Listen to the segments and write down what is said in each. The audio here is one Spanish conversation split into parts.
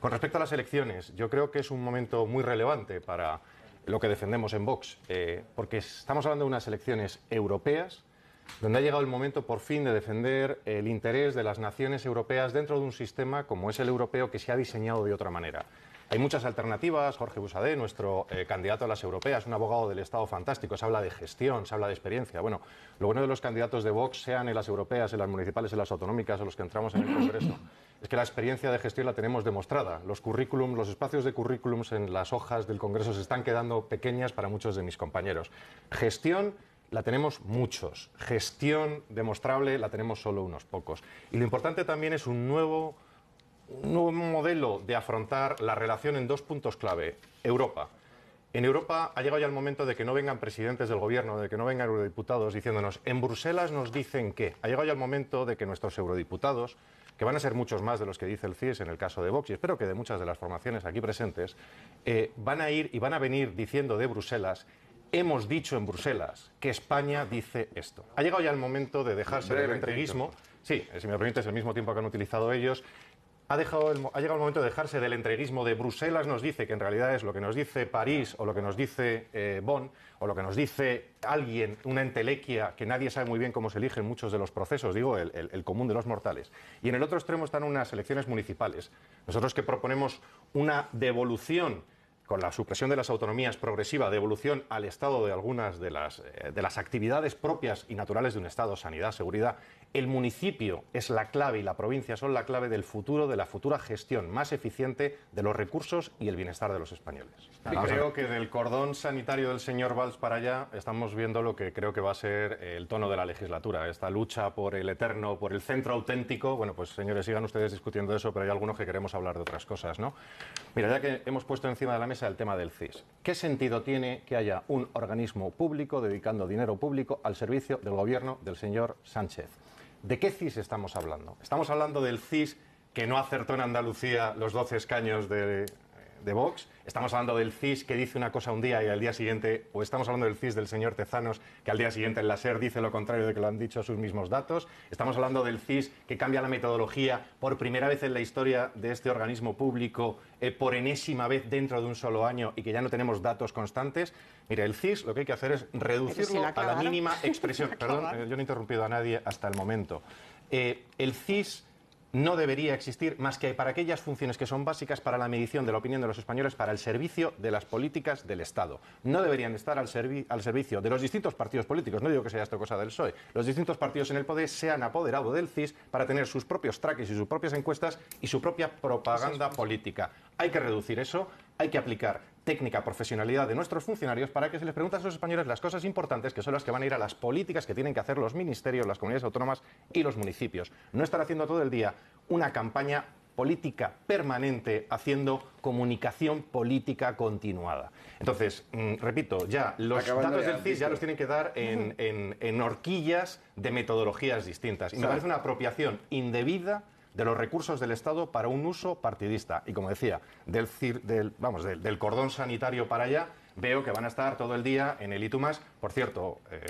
Con respecto a las elecciones, yo creo que es un momento muy relevante para lo que defendemos en Vox, eh, porque estamos hablando de unas elecciones europeas donde ha llegado el momento por fin de defender el interés de las naciones europeas dentro de un sistema como es el europeo que se ha diseñado de otra manera. Hay muchas alternativas. Jorge Busadé, nuestro eh, candidato a las europeas, un abogado del Estado fantástico, se habla de gestión, se habla de experiencia. Bueno, lo bueno de los candidatos de Vox, sean en las europeas, en las municipales, en las autonómicas, o los que entramos en el Congreso, es que la experiencia de gestión la tenemos demostrada. Los currículums, los espacios de currículums en las hojas del Congreso se están quedando pequeñas para muchos de mis compañeros. Gestión la tenemos muchos. Gestión demostrable la tenemos solo unos pocos. Y lo importante también es un nuevo un nuevo modelo de afrontar la relación en dos puntos clave. Europa. En Europa ha llegado ya el momento de que no vengan presidentes del gobierno, de que no vengan eurodiputados diciéndonos, en Bruselas nos dicen qué Ha llegado ya el momento de que nuestros eurodiputados, que van a ser muchos más de los que dice el CIES en el caso de Vox, y espero que de muchas de las formaciones aquí presentes, eh, van a ir y van a venir diciendo de Bruselas hemos dicho en Bruselas que España dice esto. Ha llegado ya el momento de dejarse el entreguismo. Sí, si me es el mismo tiempo que han utilizado ellos, ha, llegado el momento de dejarse del entreguismo de Bruselas nos dice, que en realidad es lo que nos dice París o lo que nos dice eh, Bonn o lo que nos dice alguien, una entelequia que nadie sabe muy bien cómo se eligen muchos de los procesos, digo, el, el común de los mortales. Y en el otro extremo están unas elecciones municipales. Nosotros que proponemos una devolución con la supresión de las autonomías progresiva, devolución al Estado de algunas de las, eh, de las actividades propias y naturales de un Estado, sanidad, seguridad, el municipio es la clave y la provincia son la clave del futuro, de la futura gestión más eficiente de los recursos y el bienestar de los españoles. creo que del cordón sanitario del señor Valls para allá estamos viendo lo que creo que va a ser el tono de la legislatura, esta lucha por el eterno, por el centro auténtico. Bueno, pues señores, sigan ustedes discutiendo eso, pero hay algunos que queremos hablar de otras cosas, ¿no? Mira, ya que hemos puesto encima de la mesa al el tema del CIS. ¿Qué sentido tiene que haya un organismo público dedicando dinero público al servicio del gobierno del señor Sánchez? ¿De qué CIS estamos hablando? ¿Estamos hablando del CIS que no acertó en Andalucía los 12 escaños de de Vox, estamos hablando del CIS que dice una cosa un día y al día siguiente, o estamos hablando del CIS del señor Tezanos que al día siguiente en la SER dice lo contrario de que lo han dicho sus mismos datos, estamos hablando del CIS que cambia la metodología por primera vez en la historia de este organismo público, eh, por enésima vez dentro de un solo año y que ya no tenemos datos constantes. Mire, el CIS lo que hay que hacer es reducirlo a la mínima expresión. Perdón, eh, yo no he interrumpido a nadie hasta el momento. Eh, el CIS no debería existir más que para aquellas funciones que son básicas para la medición de la opinión de los españoles para el servicio de las políticas del Estado. No deberían estar al, servicio de los distintos partidos políticos, no digo que sea esto cosa del PSOE, los distintos partidos en el poder se han apoderado del CIS para tener sus propios traques y sus propias encuestas y su propia propaganda política. Hay que reducir eso, hay que aplicar técnica, profesionalidad de nuestros funcionarios para que se les pregunte a los españoles las cosas importantes que son las que van a ir a las políticas que tienen que hacer los ministerios, las comunidades autónomas y los municipios. No estar haciendo todo el día una campaña política permanente haciendo comunicación política continuada. Entonces, mm, repito, ya los datos del CIS ya los tienen que dar en, horquillas de metodologías distintas. Y me parece una apropiación indebida de los recursos del Estado para un uso partidista. Y como decía, del, vamos, del, cordón sanitario para allá, veo que van a estar todo el día en el ITUMAS. Por cierto, eh,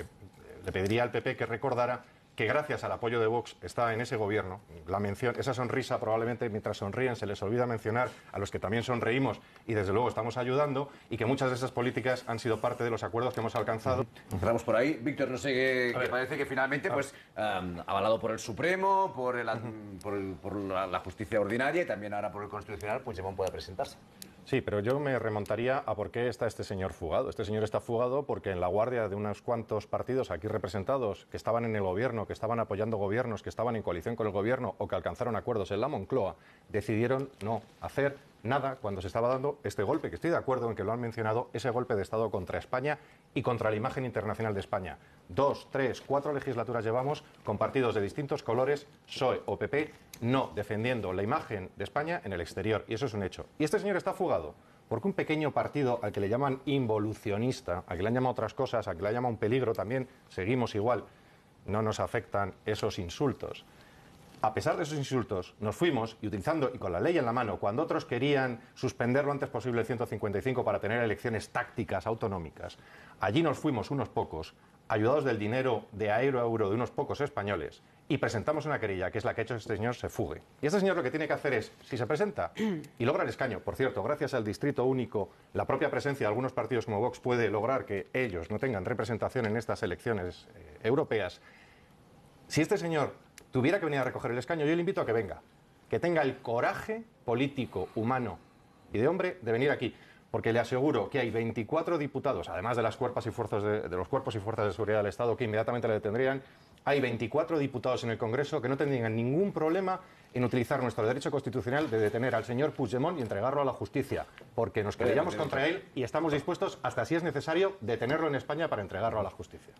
le pediría al PP que recordara que gracias al apoyo de Vox está en ese gobierno. La mención, esa sonrisa probablemente mientras sonríen se les olvida mencionar a los que también sonreímos y desde luego estamos ayudando y que muchas de esas políticas han sido parte de los acuerdos que hemos alcanzado. Entramos por ahí. Víctor, no sé qué, qué parece que finalmente, ah. pues, avalado por el Supremo, por, la, justicia ordinaria y también ahora por el Constitucional, pues ya puede presentarse. Sí, pero yo me remontaría a por qué está este señor fugado. Este señor está fugado porque en la guardia de unos cuantos partidos aquí representados que estaban en el gobierno, que estaban apoyando gobiernos, que estaban en coalición con el gobierno o que alcanzaron acuerdos en la Moncloa, decidieron no hacer nada cuando se estaba dando este golpe, que estoy de acuerdo en que lo han mencionado, ese golpe de Estado contra España y contra la imagen internacional de España. Dos, tres, cuatro legislaturas llevamos con partidos de distintos colores, PSOE o PP, no defendiendo la imagen de España en el exterior. Y eso es un hecho. Y este señor está fugado. Porque un pequeño partido al que le llaman involucionista, al que le han llamado otras cosas, al que le han llamado un peligro también, seguimos igual, no nos afectan esos insultos a pesar de esos insultos, nos fuimos y utilizando, y con la ley en la mano, cuando otros querían suspender lo antes posible el 155 para tener elecciones tácticas autonómicas, allí nos fuimos unos pocos, ayudados del dinero de aero a euro de unos pocos españoles, y presentamos una querella, que es la que ha hecho este señor se fugue. Y este señor lo que tiene que hacer es, si se presenta y logra el escaño, por cierto, gracias al distrito único, la propia presencia de algunos partidos como Vox puede lograr que ellos no tengan representación en estas elecciones eh, europeas, si este señor tuviera que venir a recoger el escaño, yo le invito a que venga, que tenga el coraje político, humano y de hombre de venir aquí. Porque le aseguro que hay 24 diputados, además de, las cuerpos y fuerzas de, los cuerpos y fuerzas de seguridad del Estado, que inmediatamente le detendrían, hay 24 diputados en el Congreso que no tendrían ningún problema en utilizar nuestro derecho constitucional de detener al señor Puigdemont y entregarlo a la justicia, porque nos quedaríamos contra él y estamos dispuestos, hasta si es necesario, detenerlo en España para entregarlo a la justicia.